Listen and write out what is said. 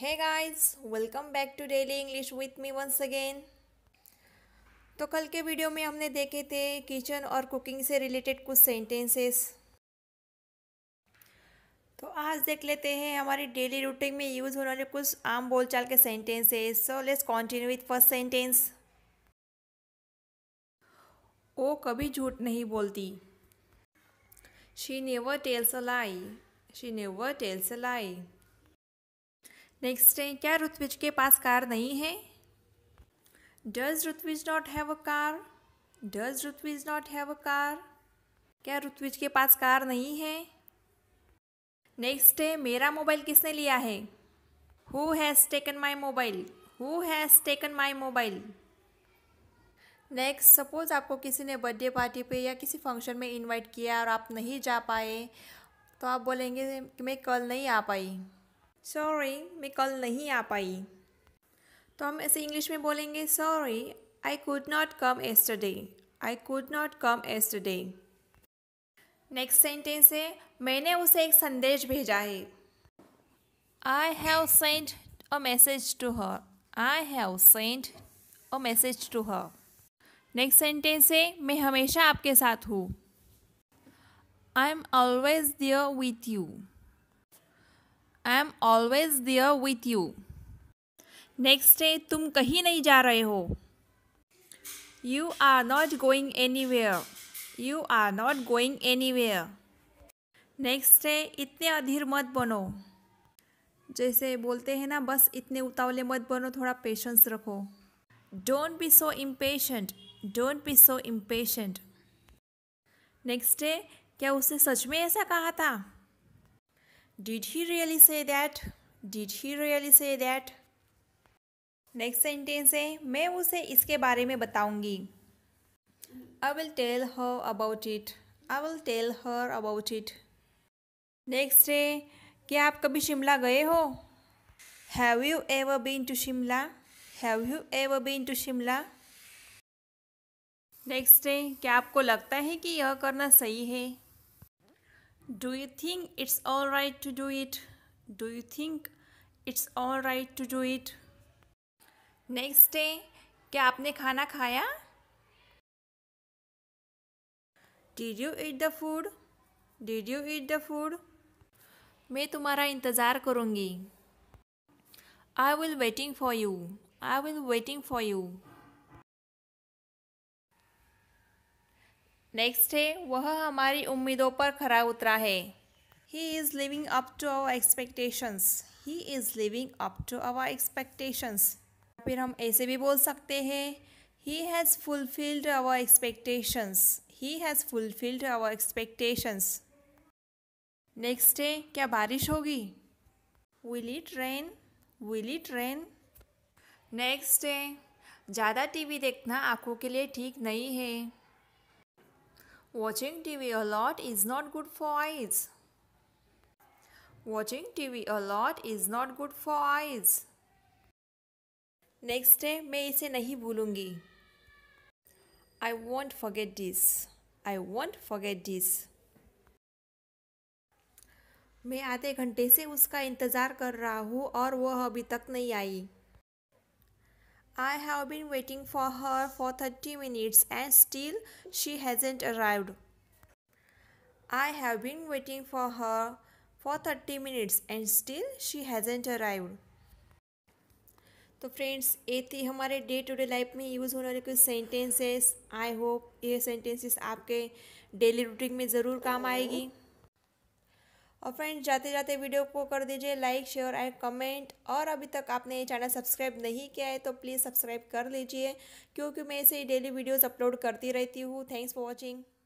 है guys welcome back to daily English with me once again तो कल के वीडियो में हमने देखे थे किचन और कुकिंग से रिलेटेड कुछ सेंटेंसेस तो आज देख लेते हैं हमारी डेली रूटीन में यूज़ होने वाले कुछ आम बोलचाल के sentences so let's continue with first sentence वो कभी झूठ नहीं बोलती she never tells a lie she never tells a lie next है क्या ऋत्विज के पास कार नहीं है does Ritvij not have a car does Ritvij not have a car क्या ऋत्विज के पास कार नहीं है नेक्स्ट है मेरा मोबाइल किसने लिया है who has taken my mobile who has taken my mobile next suppose आपको किसी ने बर्थडे पार्टी पे या किसी फंक्शन में इनवाइट किया और आप नहीं जा पाए तो आप बोलेंगे कि मैं कल नहीं आ पाई सॉरी मैं कल नहीं आ पाई तो हम ऐसे इंग्लिश में बोलेंगे sorry I could not come yesterday I could not come yesterday next sentence है मैंने उसे एक संदेश भेजा है I have sent a message to her I have sent a message to her next sentence है मैं हमेशा आपके साथ हूँ I am always there with you I am always there with you next है तुम कहीं नहीं जा रहे हो you are not going anywhere you are not going anywhere next है इतने अधीर मत बनो जैसे बोलते हैं ना बस इतने उतावले मत बनो थोड़ा पेशेंस रखो don't be so impatient don't be so impatient next है क्या उसने सच में ऐसा कहा था Did he really say that? Did he really say that? Next sentence है मैं उसे इसके बारे में बताऊंगी I will tell her about it I will tell her about it next है क्या आप कभी शिमला गए हो have you ever been to Shimla have you ever been to Shimla next है क्या आपको लगता है कि यह करना सही है Do you think it's all right to do it? Do you think it's all right to do it? Next day, क्या आपने खाना खाया Did you eat the food? Did you eat the food? मैं तुम्हारा इंतज़ार करूंगी I will waiting for you. I will waiting for you. Next है वह हमारी उम्मीदों पर खरा उतरा है he is living up to our expectations he is living up to our expectations फिर हम ऐसे भी बोल सकते हैं he has fulfilled our expectations he has fulfilled our expectations next है क्या बारिश होगी will it rain will it rain next है ज़्यादा टीवी देखना आंखों के लिए ठीक नहीं है Watching TV a lot is not good for eyes. Watching TV a lot is not good for eyes. Next day, मैं इसे नहीं भूलूंगी I won't forget this. I won't forget this. मैं आधे घंटे से उसका इंतज़ार कर रहा हूँ और वह अभी तक नहीं आई I have been waiting for her for 30 minutes and still she hasn't arrived. I have been waiting for her for 30 minutes and still she hasn't arrived. तो फ्रेंड्स ये थी हमारे डे टू डे लाइफ में use होने वाले कुछ sentences I hope ये sentences आपके डेली रूटीन में ज़रूर काम आएगी और फ्रेंड्स जाते जाते वीडियो को कर दीजिए लाइक शेयर एंड कमेंट और अभी तक आपने ये चैनल सब्सक्राइब नहीं किया है तो प्लीज़ सब्सक्राइब कर लीजिए क्योंकि मैं ऐसे ही डेली वीडियोज़ अपलोड करती रहती हूँ थैंक्स फॉर वॉचिंग